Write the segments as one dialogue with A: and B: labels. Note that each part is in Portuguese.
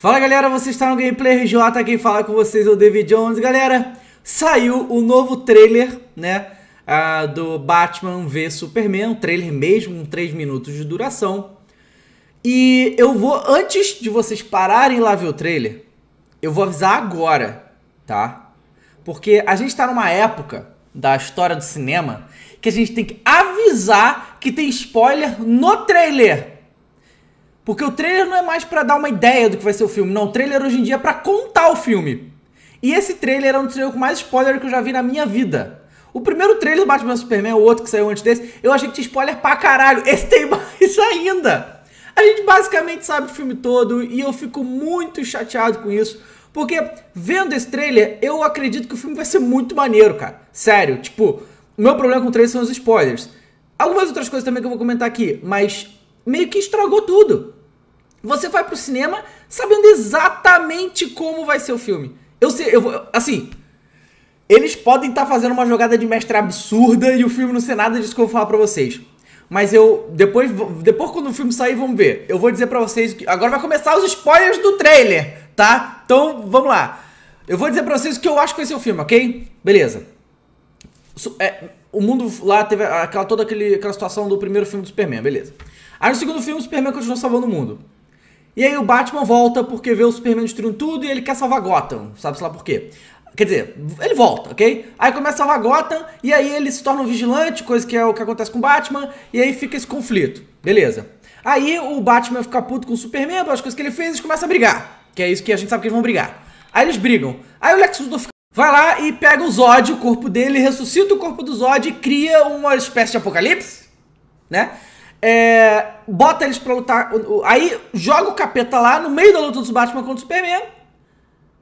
A: Fala galera, você está no Gameplay RJ, quem fala com vocês é o David Jones. Galera, saiu o novo trailer, né, uh, do Batman v Superman, um trailer mesmo, 3 minutos de duração. E eu vou, antes de vocês pararem lá ver o trailer, eu vou avisar agora, tá? Porque a gente está numa época da história do cinema que a gente tem que avisar avisar que tem spoiler no trailer. Porque o trailer não é mais para dar uma ideia do que vai ser o filme, não. O trailer hoje em dia é para contar o filme. E esse trailer é um trailer com mais spoiler que eu já vi na minha vida. O primeiro trailer do Batman Superman, o outro que saiu antes desse, eu achei que tinha spoiler pra caralho. Esse tem mais ainda. A gente basicamente sabe o filme todo e eu fico muito chateado com isso. Porque vendo esse trailer, eu acredito que o filme vai ser muito maneiro, cara. Sério, tipo, o meu problema com o trailer são os spoilers. Algumas outras coisas também que eu vou comentar aqui, mas meio que estragou tudo. Você vai pro cinema sabendo exatamente como vai ser o filme. Eu sei, eu vou, assim, eles podem estar tá fazendo uma jogada de mestre absurda e o filme não ser nada disso que eu vou falar pra vocês. Mas eu, depois, depois quando o filme sair, vamos ver. Eu vou dizer pra vocês, que agora vai começar os spoilers do trailer, tá? Então, vamos lá. Eu vou dizer pra vocês o que eu acho que vai ser o filme, ok? Beleza. É, o mundo lá teve aquela, toda aquele, aquela situação do primeiro filme do Superman, beleza. Aí no segundo filme o Superman continua salvando o mundo. E aí o Batman volta porque vê o Superman destruindo tudo e ele quer salvar Gotham, sabe-se lá por quê. Quer dizer, ele volta, ok? Aí começa a salvar Gotham e aí ele se torna um vigilante, coisa que é o que acontece com o Batman, e aí fica esse conflito, beleza. Aí o Batman fica puto com o Superman, as coisas que ele fez, eles começam a brigar, que é isso que a gente sabe que eles vão brigar. Aí eles brigam. Aí o Lex Luthor fica vai lá e pega o Zod, o corpo dele, ressuscita o corpo do Zod e cria uma espécie de apocalipse, né? É, bota eles pra lutar. Aí joga o capeta lá no meio da luta dos Batman contra o Superman.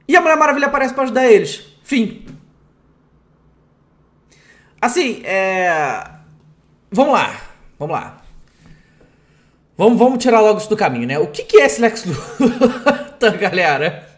A: E a Mulher Maravilha aparece para ajudar eles. Fim. Assim, é. Vamos lá. Vamos lá. Vamos, vamos tirar logo isso do caminho, né? O que, que é esse Lex Luthor, tá, galera?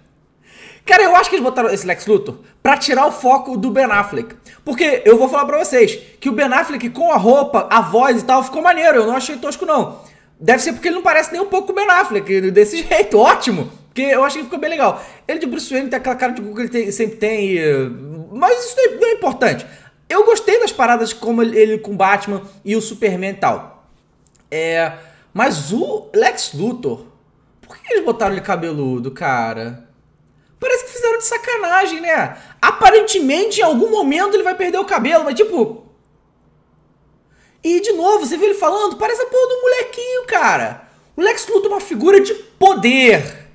A: Cara, eu acho que eles botaram esse Lex Luthor pra tirar o foco do Ben Affleck. Porque eu vou falar pra vocês que o Ben Affleck com a roupa, a voz e tal ficou maneiro. Eu não achei tosco, não. Deve ser porque ele não parece nem um pouco o Ben Affleck desse jeito. Ótimo! Porque eu acho que ficou bem legal. Ele de Bruce Wayne tem aquela cara de Google que ele tem, sempre tem. E... Mas isso não é, é importante. Eu gostei das paradas como ele com Batman e o Superman e tal. É. Mas o Lex Luthor. Por que eles botaram ele cabeludo, cara? Parece que fizeram de sacanagem, né? Aparentemente, em algum momento ele vai perder o cabelo, mas tipo. E de novo, você viu ele falando? Parece a porra do molequinho, cara. O Lex Luthor é uma figura de poder.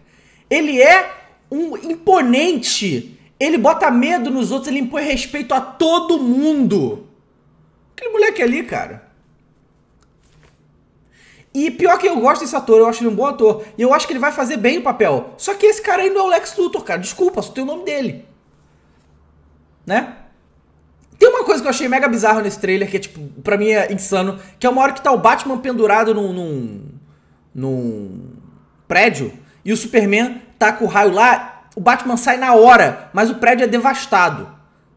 A: Ele é um imponente. Ele bota medo nos outros, ele impõe respeito a todo mundo. Aquele moleque ali, cara. E pior que eu gosto desse ator, eu acho ele um bom ator. E eu acho que ele vai fazer bem o papel. Só que esse cara aí não é o Lex Luthor, cara. Desculpa, só tem o nome dele. Né? Tem uma coisa que eu achei mega bizarro nesse trailer, que é, tipo, pra mim é insano, que é uma hora que tá o Batman pendurado num. num, num prédio e o Superman tá com o raio lá. O Batman sai na hora, mas o prédio é devastado.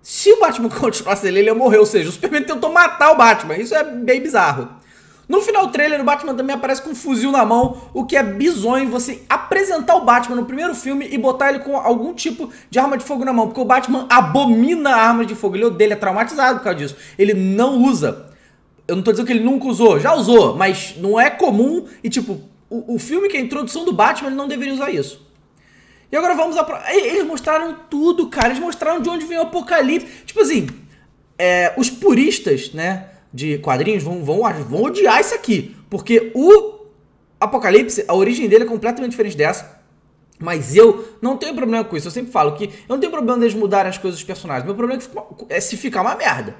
A: Se o Batman continuasse ele, ele ia morrer. Ou seja, o Superman tentou matar o Batman. Isso é bem bizarro. No final do trailer, o Batman também aparece com um fuzil na mão, o que é bizonho você apresentar o Batman no primeiro filme e botar ele com algum tipo de arma de fogo na mão, porque o Batman abomina armas de fogo, ele odeia, é traumatizado por causa disso, ele não usa. Eu não tô dizendo que ele nunca usou, já usou, mas não é comum e tipo, o, o filme que é a introdução do Batman, ele não deveria usar isso. E agora vamos a. Pro... Eles mostraram tudo, cara. Eles mostraram de onde vem o apocalipse. Tipo assim, é, os puristas, né? de quadrinhos vão, vão, vão odiar isso aqui. Porque o Apocalipse, a origem dele é completamente diferente dessa. Mas eu não tenho problema com isso. Eu sempre falo que eu não tenho problema deles mudarem as coisas dos personagens. Meu problema é, é se ficar uma merda.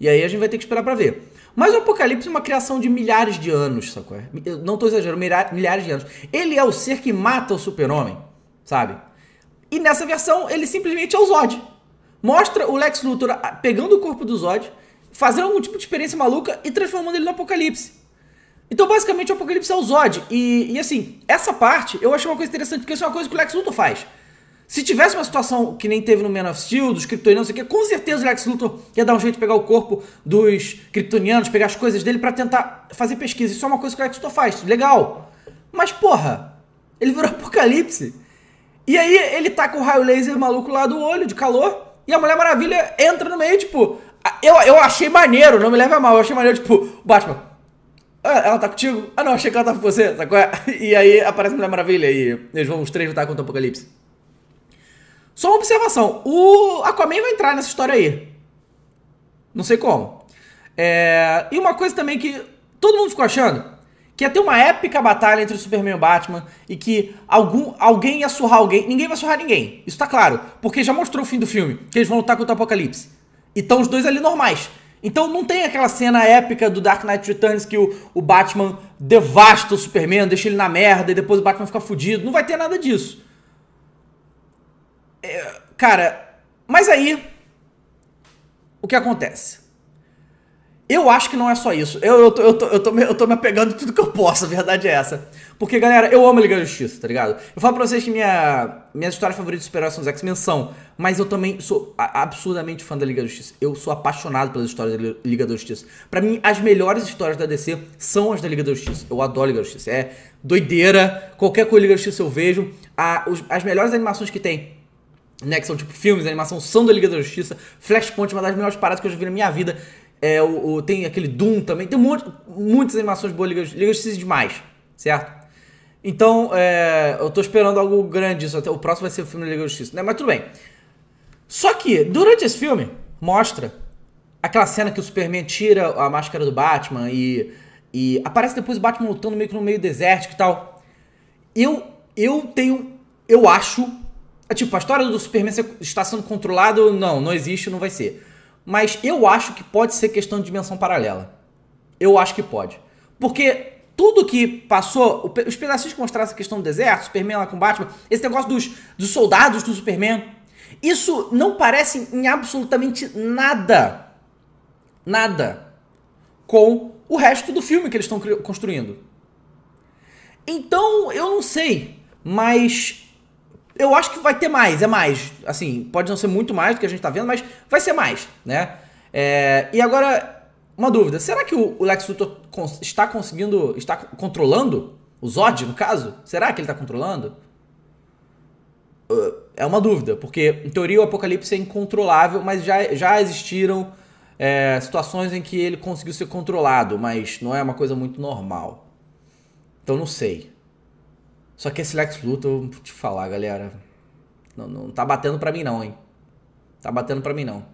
A: E aí a gente vai ter que esperar para ver. Mas o Apocalipse é uma criação de milhares de anos, sacou? Eu não tô exagerando, milhares de anos. Ele é o ser que mata o super-homem, sabe? E nessa versão, ele simplesmente é o Zod. Mostra o Lex Luthor pegando o corpo do Zod fazendo algum tipo de experiência maluca e transformando ele no Apocalipse. Então, basicamente, o Apocalipse é o Zod. E, e, assim, essa parte eu acho uma coisa interessante, porque isso é uma coisa que o Lex Luthor faz. Se tivesse uma situação que nem teve no Man of Steel, dos kryptonianos, não sei o que, com certeza o Lex Luthor ia dar um jeito de pegar o corpo dos kryptonianos, pegar as coisas dele para tentar fazer pesquisa. Isso é uma coisa que o Lex Luthor faz, legal. Mas, porra, ele virou Apocalipse. E aí ele tá com o raio laser maluco lá do olho, de calor, e a Mulher Maravilha entra no meio, tipo, eu, eu achei maneiro, não me leve a mal, eu achei maneiro, tipo, o Batman. Ah, ela tá contigo? Ah não, achei que ela tá com você, sacou? É? E aí aparece a Mulher Maravilha e eles vão os três lutar contra o Apocalipse. Só uma observação, o Aquaman vai entrar nessa história aí. Não sei como. É... E uma coisa também que todo mundo ficou achando, que ia ter uma épica batalha entre o Superman e o Batman e que algum, alguém ia surrar alguém. Ninguém vai surrar ninguém, isso tá claro, porque já mostrou o fim do filme, que eles vão lutar contra o Apocalipse. E estão os dois ali normais. Então não tem aquela cena épica do Dark Knight Returns que o, o Batman devasta o Superman, deixa ele na merda e depois o Batman fica fudido. Não vai ter nada disso. É, cara, mas aí. O que acontece? Eu acho que não é só isso. Eu, eu, tô, eu, tô, eu, tô, me, eu tô me apegando tudo que eu posso, a verdade é essa. Porque, galera, eu amo a Liga da Justiça, tá ligado? Eu falo pra vocês que minha, minhas histórias favoritas de super-heróis são os X-Men, mas eu também sou absurdamente fã da Liga da Justiça. Eu sou apaixonado pelas histórias da Liga da Justiça. Pra mim, as melhores histórias da DC são as da Liga da Justiça. Eu adoro a Liga da Justiça. É doideira, qualquer coisa da Liga da Justiça eu vejo. A, os, as melhores animações que tem né, que são tipo filmes, animação, são da Liga da Justiça, Flashpoint, é uma das melhores paradas que eu já vi na minha vida. É, o, o, tem aquele Doom também. Tem muito, muitas animações boas Liga, Liga da Justiça demais, certo? Então, é, eu tô esperando algo grande isso. Até, o próximo vai ser o filme da Liga Justiça, né? Mas tudo bem. Só que, durante esse filme, mostra aquela cena que o Superman tira a máscara do Batman e, e aparece depois o Batman lutando meio que no meio desértico e tal. Eu, eu tenho. Eu acho. É tipo, a história do Superman está sendo controlado, não, não existe, não vai ser mas eu acho que pode ser questão de dimensão paralela. Eu acho que pode. Porque tudo que passou, os pedacinhos que mostraram essa questão do deserto, Superman lá com Batman, esse negócio dos, dos soldados do Superman, isso não parece em absolutamente nada, nada, com o resto do filme que eles estão construindo. Então, eu não sei, mas eu acho que vai ter mais, é mais. Assim, pode não ser muito mais do que a gente tá vendo, mas vai ser mais, né? É, e agora, uma dúvida. Será que o Lex Luthor está conseguindo, está controlando? O Zod, no caso? Será que ele está controlando? É, é uma dúvida, porque em teoria o Apocalipse é incontrolável, mas já, já existiram é, situações em que ele conseguiu ser controlado, mas não é uma coisa muito normal. Então não sei. Só que esse Lex Luthor, vou te falar, galera. Não, não tá batendo pra mim, não, hein? Tá batendo pra mim, não.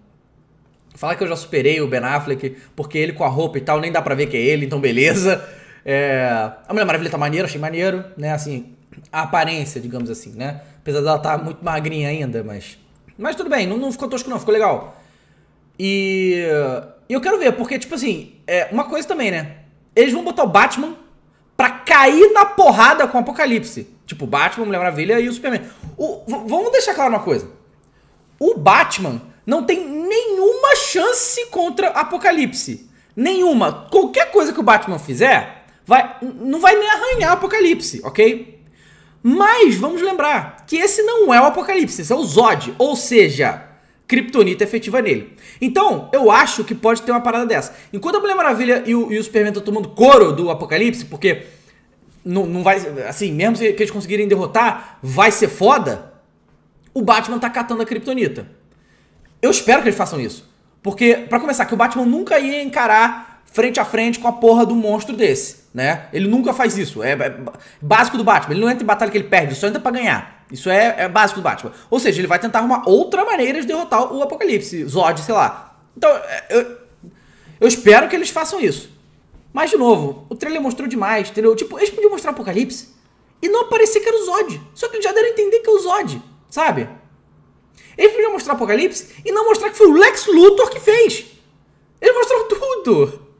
A: Falar que eu já superei o Ben Affleck, porque ele com a roupa e tal, nem dá pra ver que é ele, então beleza. É... A Mulher Maravilha tá maneiro, achei maneiro, né? Assim, a aparência, digamos assim, né? Apesar dela tá muito magrinha ainda, mas. Mas tudo bem, não, não ficou tosco, não, ficou legal. E. Eu quero ver, porque, tipo assim, é uma coisa também, né? Eles vão botar o Batman para cair na porrada com o Apocalipse. Tipo, Batman, Mulher Maravilha e o Superman. O, vamos deixar claro uma coisa. O Batman não tem nenhuma chance contra Apocalipse. Nenhuma. Qualquer coisa que o Batman fizer, vai, não vai nem arranhar Apocalipse, ok? Mas vamos lembrar que esse não é o Apocalipse, esse é o Zod. Ou seja, Kryptonita efetiva nele. Então, eu acho que pode ter uma parada dessa. Enquanto a Mulher Maravilha e o, e o Superman estão tomando couro do Apocalipse, porque não, não vai. Assim, mesmo que eles conseguirem derrotar, vai ser foda. O Batman tá catando a Kryptonita. Eu espero que eles façam isso. Porque, para começar, que o Batman nunca ia encarar frente a frente com a porra do monstro desse, né? Ele nunca faz isso. É, é básico do Batman. Ele não entra em batalha que ele perde, ele só entra pra ganhar. Isso é, é, básico do Batman. Ou seja, ele vai tentar arrumar outra maneira de derrotar o Apocalipse, Zod, sei lá. Então, é, eu, eu espero que eles façam isso. Mas, de novo, o trailer mostrou demais, entendeu? Tipo, eles podiam mostrar o Apocalipse e não aparecer que era o Zod. Só que eles já deram a entender que é o Zod, sabe? Eles podiam mostrar o Apocalipse e não mostrar que foi o Lex Luthor que fez. Eles mostraram tudo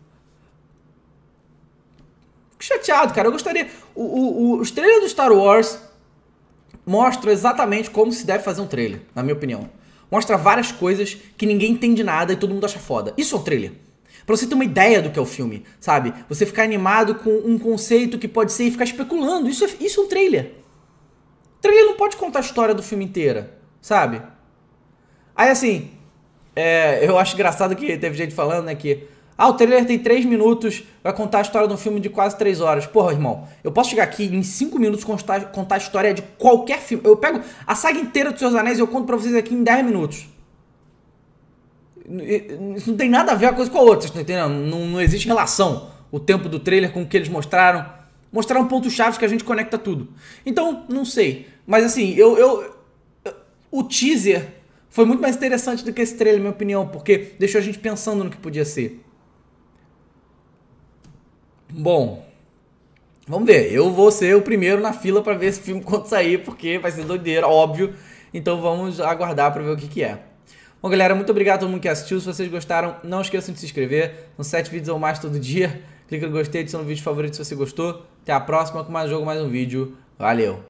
A: chateado, cara. Eu gostaria. O, o, o, os trailers do Star Wars mostram exatamente como se deve fazer um trailer, na minha opinião. Mostra várias coisas que ninguém entende nada e todo mundo acha foda. Isso é um trailer. Pra você ter uma ideia do que é o filme, sabe? Você ficar animado com um conceito que pode ser e ficar especulando. Isso é, isso é um trailer. O trailer não pode contar a história do filme inteira, sabe? Aí assim, é, eu acho engraçado que teve gente falando, né, que ah, o trailer tem 3 minutos, vai contar a história de um filme de quase 3 horas. Porra, irmão, eu posso chegar aqui em 5 minutos contar, contar a história de qualquer filme. Eu pego a saga inteira dos Seus Anéis e eu conto pra vocês aqui em 10 minutos. Isso não tem nada a ver uma coisa com a outra, vocês estão entendendo? Não, não existe relação o tempo do trailer com o que eles mostraram. Mostraram pontos chave que a gente conecta tudo. Então, não sei. Mas assim, eu, eu, eu o teaser foi muito mais interessante do que esse trailer, na minha opinião, porque deixou a gente pensando no que podia ser. Bom, vamos ver. Eu vou ser o primeiro na fila para ver esse filme quando sair, porque vai ser doideira, óbvio. Então vamos aguardar para ver o que, que é. Bom, galera, muito obrigado a todo mundo que assistiu. Se vocês gostaram, não esqueçam de se inscrever. São sete vídeos ou mais todo dia. Clica no gostei, adiciona no vídeo favorito se você gostou. Até a próxima com mais jogo, mais um vídeo. Valeu!